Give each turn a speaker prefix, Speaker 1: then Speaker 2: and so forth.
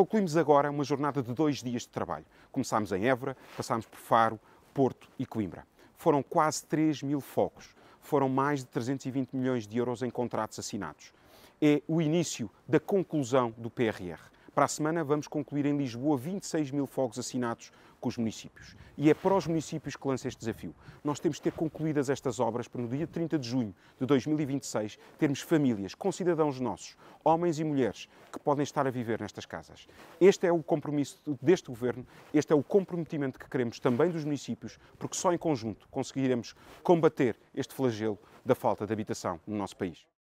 Speaker 1: Concluímos agora uma jornada de dois dias de trabalho. Começámos em Évora, passámos por Faro, Porto e Coimbra. Foram quase 3 mil focos. Foram mais de 320 milhões de euros em contratos assinados. É o início da conclusão do PRR. Para a semana, vamos concluir em Lisboa 26 mil fogos assinados com os municípios. E é para os municípios que lança este desafio. Nós temos de ter concluídas estas obras para no dia 30 de junho de 2026 termos famílias, concidadãos nossos, homens e mulheres, que podem estar a viver nestas casas. Este é o compromisso deste governo, este é o comprometimento que queremos também dos municípios, porque só em conjunto conseguiremos combater este flagelo da falta de habitação
Speaker 2: no nosso país.